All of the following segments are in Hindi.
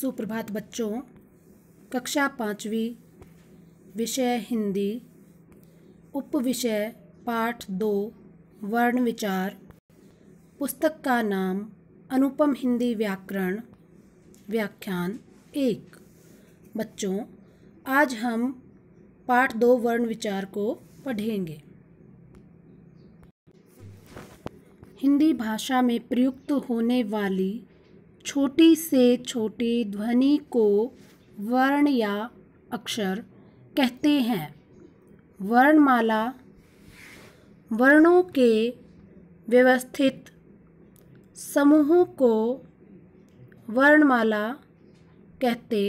सुप्रभात बच्चों कक्षा पाँचवीं विषय हिंदी उप विषय पाठ दो वर्ण विचार पुस्तक का नाम अनुपम हिंदी व्याकरण व्याख्यान एक बच्चों आज हम पाठ दो वर्ण विचार को पढ़ेंगे हिंदी भाषा में प्रयुक्त होने वाली छोटी से छोटी ध्वनि को वर्ण या अक्षर कहते हैं वर्णमाला वर्णों के व्यवस्थित समूहों को वर्णमाला कहते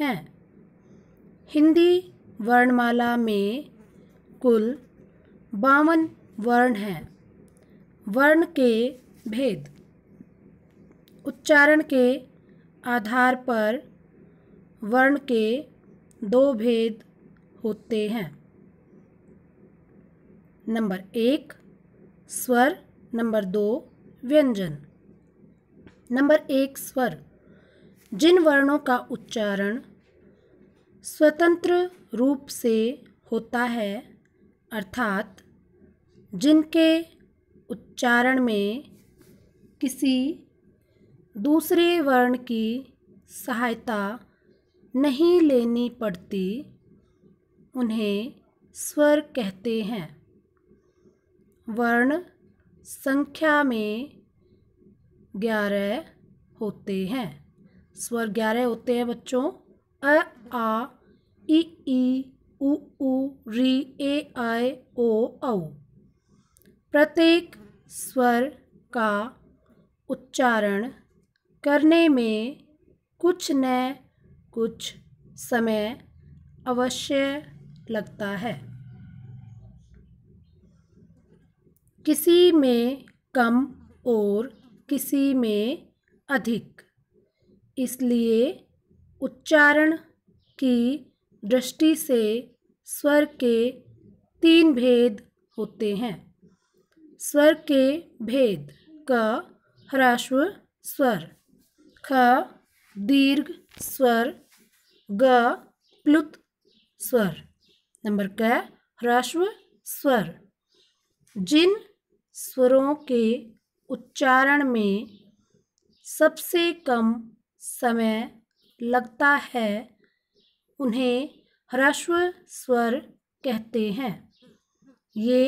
हैं हिंदी वर्णमाला में कुल बावन वर्ण हैं वर्ण के भेद उच्चारण के आधार पर वर्ण के दो भेद होते हैं नंबर एक स्वर नंबर दो व्यंजन नंबर एक स्वर जिन वर्णों का उच्चारण स्वतंत्र रूप से होता है अर्थात जिनके उच्चारण में किसी दूसरे वर्ण की सहायता नहीं लेनी पड़ती उन्हें स्वर कहते हैं वर्ण संख्या में ग्यारह होते हैं स्वर ग्यारह होते हैं बच्चों अ आ इ ई उ उ री ए आई ओ औ प्रत्येक स्वर का उच्चारण करने में कुछ न कुछ समय अवश्य लगता है किसी में कम और किसी में अधिक इसलिए उच्चारण की दृष्टि से स्वर के तीन भेद होते हैं स्वर के भेद का ह्रास्व स्वर ख दीर्घ स्वर ग प्लुत स्वर नंबर क ह्रस्व स्वर जिन स्वरों के उच्चारण में सबसे कम समय लगता है उन्हें ह्रस्व स्वर कहते हैं ये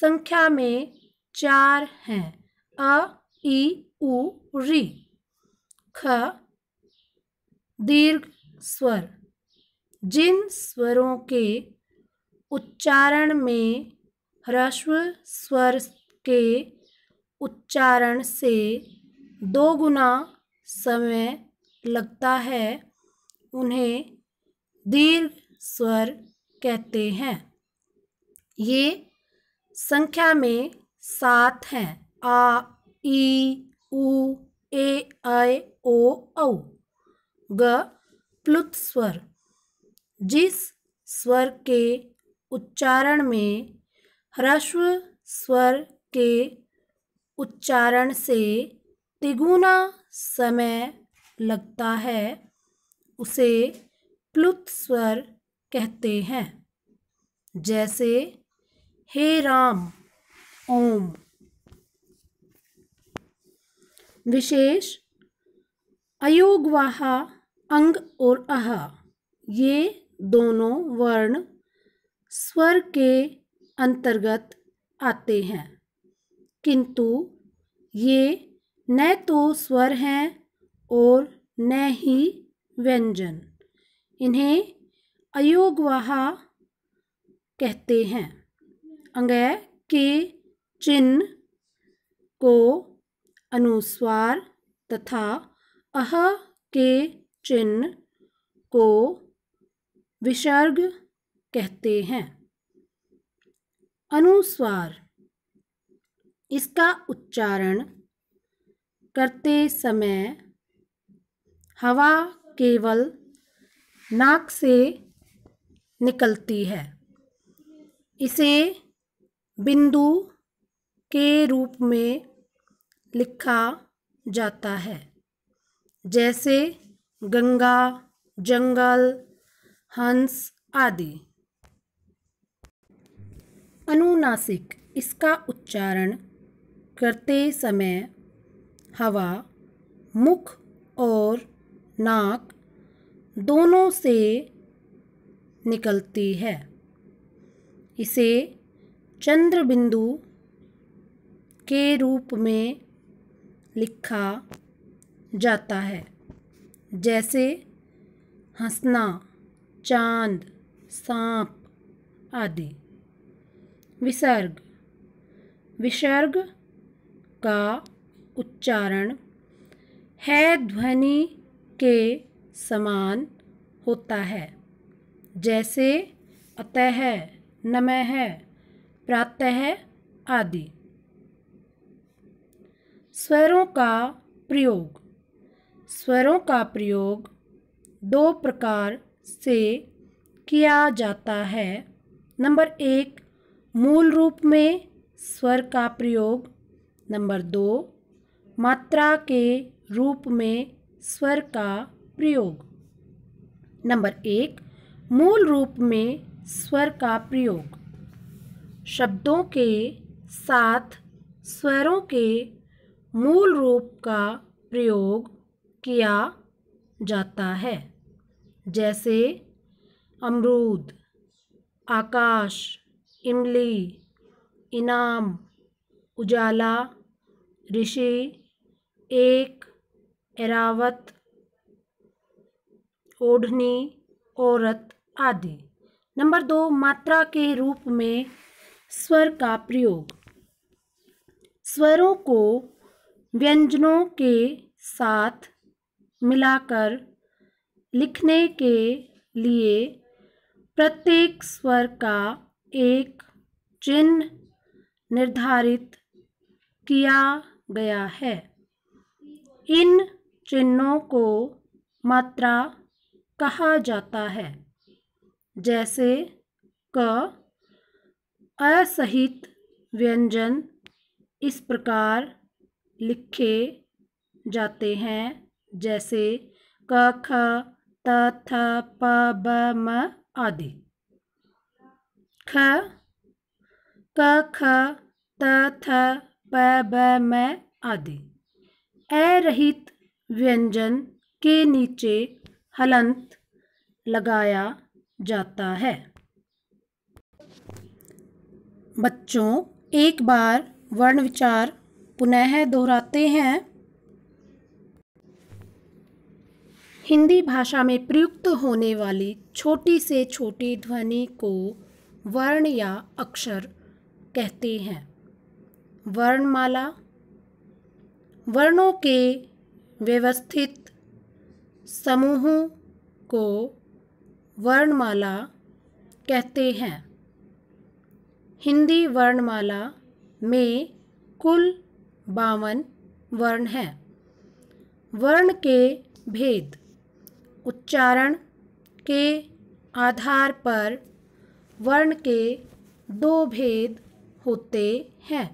संख्या में चार हैं अ ई उ री ख दीर्घ स्वर जिन स्वरों के उच्चारण में ह्रस्व स्वर के उच्चारण से दो गुना समय लगता है उन्हें दीर्घ स्वर कहते हैं ये संख्या में सात हैं आ ई ऊ ए ऐ ओ औ ग प्लुत स्वर जिस स्वर के उच्चारण में ह्रस्व स्वर के उच्चारण से तिगुना समय लगता है उसे प्लुत स्वर कहते हैं जैसे हे राम ओम विशेष अयोगवाहा अंग और अह ये दोनों वर्ण स्वर के अंतर्गत आते हैं किंतु ये न तो स्वर हैं और न ही व्यंजन इन्हें अयोगवाहा कहते हैं अंग के चिन्ह को अनुस्वार तथा अह के चिन्ह को विसर्ग कहते हैं अनुस्वार इसका उच्चारण करते समय हवा केवल नाक से निकलती है इसे बिंदु के रूप में लिखा जाता है जैसे गंगा जंगल हंस आदि अनुनासिक इसका उच्चारण करते समय हवा मुख और नाक दोनों से निकलती है इसे चंद्र बिंदु के रूप में लिखा जाता है जैसे हंसना चांद सांप आदि विसर्ग विसर्ग का उच्चारण है ध्वनि के समान होता है जैसे अतः नमः प्रातः आदि स्वरों का प्रयोग स्वरों का प्रयोग दो प्रकार से किया जाता है नंबर एक मूल रूप में स्वर का प्रयोग नंबर दो मात्रा के रूप में स्वर का प्रयोग नंबर एक मूल रूप में स्वर का प्रयोग शब्दों के साथ स्वरों के मूल रूप का प्रयोग किया जाता है जैसे अमरूद आकाश इमली इनाम उजाला ऋषि एक एरावत ओढ़नी औरत आदि नंबर दो मात्रा के रूप में स्वर का प्रयोग स्वरों को व्यंजनों के साथ मिलाकर लिखने के लिए प्रत्येक स्वर का एक चिन्ह निर्धारित किया गया है इन चिन्हों को मात्रा कहा जाता है जैसे क असहित व्यंजन इस प्रकार लिखे जाते हैं जैसे क ख त थ प ब म आदि ख क ख त थ प ब म आदि अरहित व्यंजन के नीचे हलंत लगाया जाता है बच्चों एक बार वर्ण विचार पुनः दोहराते हैं हिंदी भाषा में प्रयुक्त होने वाली छोटी से छोटी ध्वनि को वर्ण या अक्षर कहते हैं वर्णमाला वर्णों के व्यवस्थित समूहों को वर्णमाला कहते हैं हिंदी वर्णमाला में कुल बावन वर्ण हैं वर्ण के भेद उच्चारण के आधार पर वर्ण के दो भेद होते हैं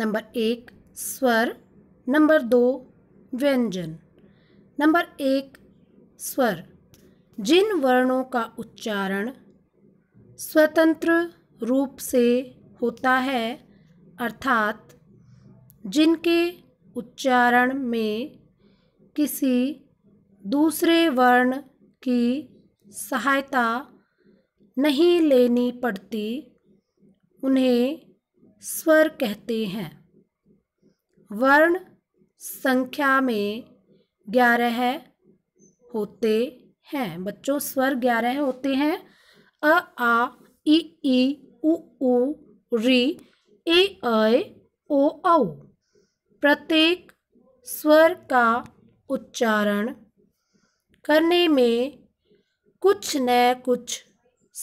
नंबर एक स्वर नंबर दो व्यंजन नंबर एक स्वर जिन वर्णों का उच्चारण स्वतंत्र रूप से होता है अर्थात जिनके उच्चारण में किसी दूसरे वर्ण की सहायता नहीं लेनी पड़ती उन्हें स्वर कहते हैं वर्ण संख्या में ग्यारह होते हैं बच्चों स्वर ग्यारह होते हैं अ आ इ ई उ उ री ए ऐ ओ औ प्रत्येक स्वर का उच्चारण करने में कुछ न कुछ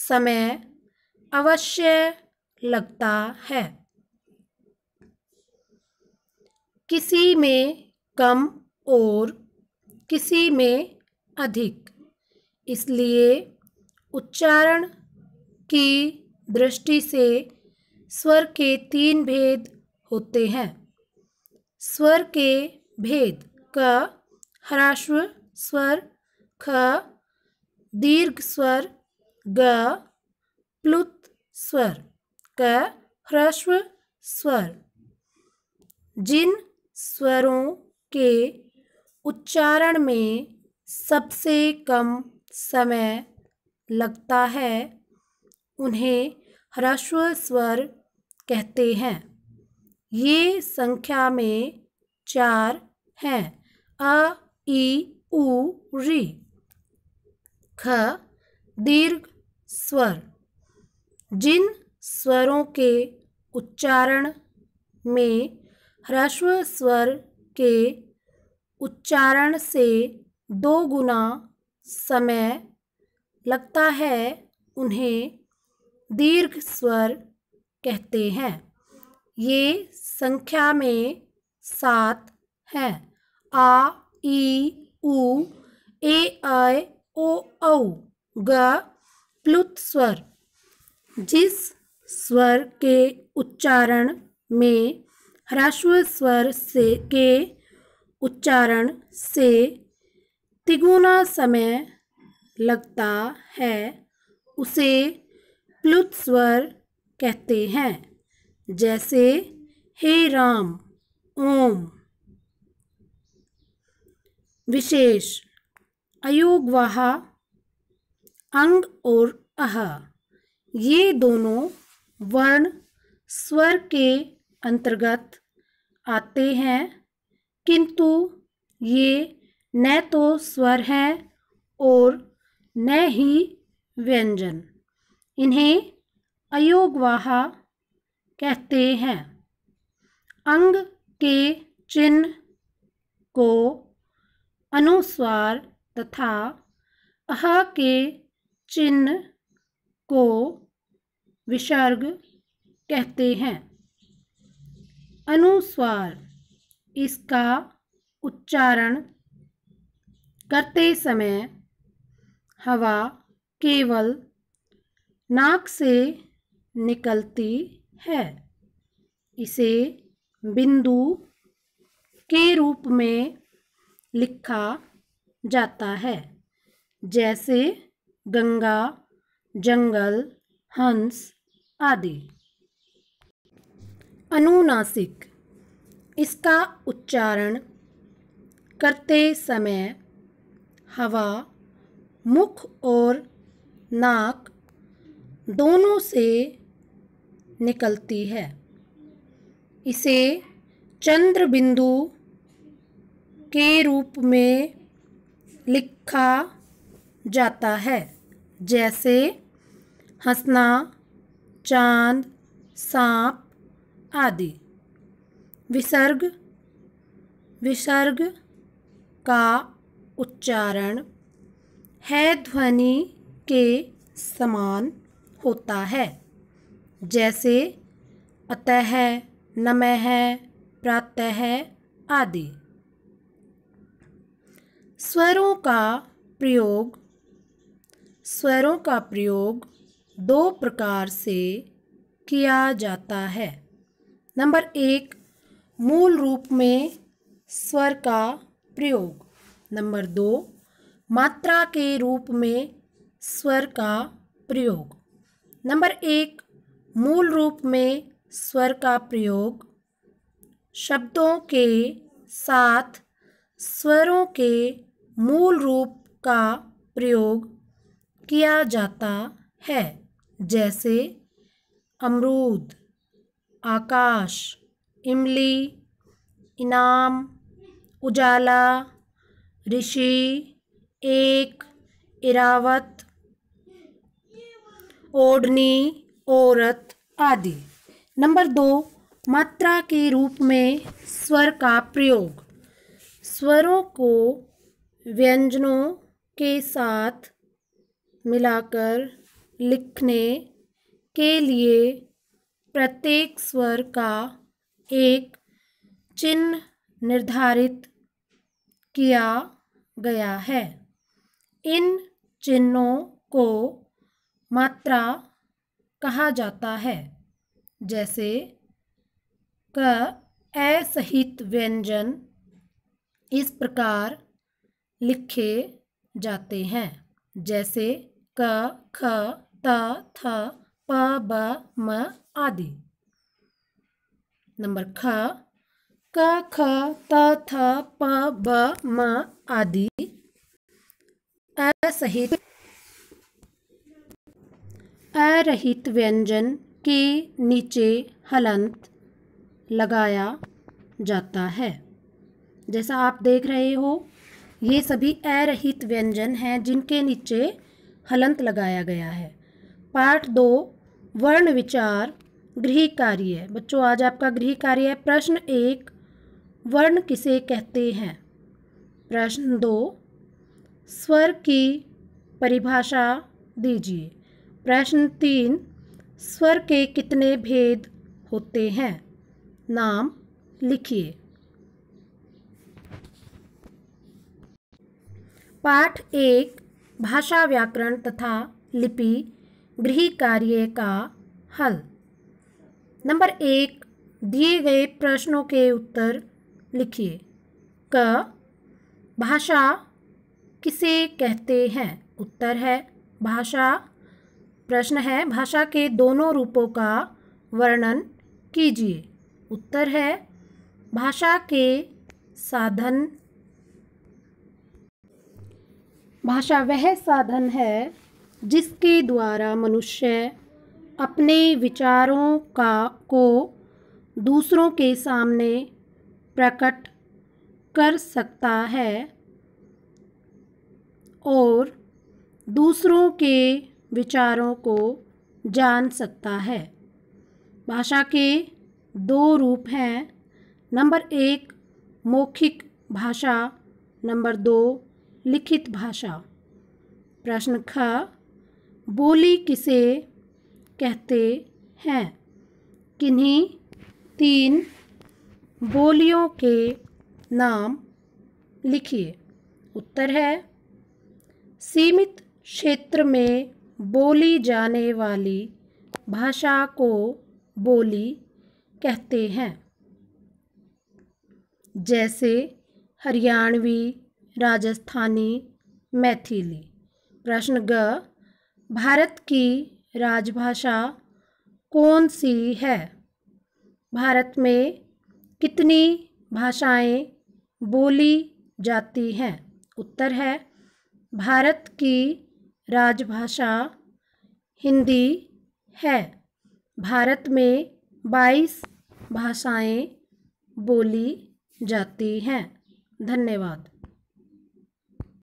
समय अवश्य लगता है किसी में कम और किसी में अधिक इसलिए उच्चारण की दृष्टि से स्वर के तीन भेद होते हैं स्वर के भेद का ह्रास्व स्वर ख दीर्घ स्वर ग प्लुत स्वर क ह्रस्व स्वर जिन स्वरों के उच्चारण में सबसे कम समय लगता है उन्हें ह्रस्व स्वर कहते हैं ये संख्या में चार हैं अ ई उ री ख दीर्घ स्वर जिन स्वरों के उच्चारण में ह्रस्व स्वर के उच्चारण से दो गुना समय लगता है उन्हें दीर्घ स्वर कहते हैं ये संख्या में सात हैं आ ई ऊ ए आई ओ औ ग प्लुत स्वर जिस स्वर के उच्चारण में ह्रास्व स्वर से के उच्चारण से तिगुना समय लगता है उसे प्लुत स्वर कहते हैं जैसे हे राम ओम विशेष अयोगवाह अंग और अह ये दोनों वर्ण स्वर के अंतर्गत आते हैं किंतु ये न तो स्वर हैं और न ही व्यंजन इन्हें अयोगवाहा कहते हैं अंग के चिन्ह को अनुस्वार तथा अह के चिन्ह को विसर्ग कहते हैं अनुस्वार इसका उच्चारण करते समय हवा केवल नाक से निकलती है इसे बिंदु के रूप में लिखा जाता है जैसे गंगा जंगल हंस आदि अनुनासिक इसका उच्चारण करते समय हवा मुख और नाक दोनों से निकलती है इसे चंद्र बिंदु के रूप में लिखा जाता है जैसे हंसना चांद सांप आदि विसर्ग विसर्ग का उच्चारण है ध्वनि के समान होता है जैसे अतः नमः प्रातः आदि स्वरों का प्रयोग स्वरों का प्रयोग दो प्रकार से किया जाता है नंबर एक मूल रूप में स्वर का प्रयोग नंबर दो मात्रा के रूप में स्वर का प्रयोग नंबर एक मूल रूप में स्वर का प्रयोग शब्दों के साथ स्वरों के मूल रूप का प्रयोग किया जाता है जैसे अमरूद आकाश इमली इनाम उजाला ऋषि एक इरावत ओढ़नी औरत आदि नंबर दो मात्रा के रूप में स्वर का प्रयोग स्वरों को व्यंजनों के साथ मिलाकर लिखने के लिए प्रत्येक स्वर का एक चिन्ह निर्धारित किया गया है इन चिन्हों को मात्रा कहा जाता है जैसे क असहित व्यंजन इस प्रकार लिखे जाते हैं जैसे क ख त थ प ब म आदि नंबर ख क ख त थ प ब म आदि अ सहित अरहित व्यंजन के नीचे हलंत लगाया जाता है जैसा आप देख रहे हो ये सभी अरहित व्यंजन हैं जिनके नीचे हलंत लगाया गया है पाठ दो वर्ण विचार गृह कार्य बच्चों आज आपका गृह कार्य है प्रश्न एक वर्ण किसे कहते हैं प्रश्न दो स्वर की परिभाषा दीजिए प्रश्न तीन स्वर के कितने भेद होते हैं नाम लिखिए पाठ एक भाषा व्याकरण तथा लिपि गृह कार्य का हल नंबर एक दिए गए प्रश्नों के उत्तर लिखिए क भाषा किसे कहते हैं उत्तर है भाषा प्रश्न है भाषा के दोनों रूपों का वर्णन कीजिए उत्तर है भाषा के साधन भाषा वह साधन है जिसके द्वारा मनुष्य अपने विचारों का को दूसरों के सामने प्रकट कर सकता है और दूसरों के विचारों को जान सकता है भाषा के दो रूप हैं नंबर एक मौखिक भाषा नंबर दो लिखित भाषा प्रश्न ख बोली किसे कहते हैं किन्हीं तीन बोलियों के नाम लिखिए उत्तर है सीमित क्षेत्र में बोली जाने वाली भाषा को बोली कहते हैं जैसे हरियाणवी राजस्थानी मैथिली प्रश्न ग भारत की राजभाषा कौन सी है भारत में कितनी भाषाएं बोली जाती हैं उत्तर है भारत की राजभाषा हिंदी है भारत में बाईस भाषाएं बोली जाती हैं धन्यवाद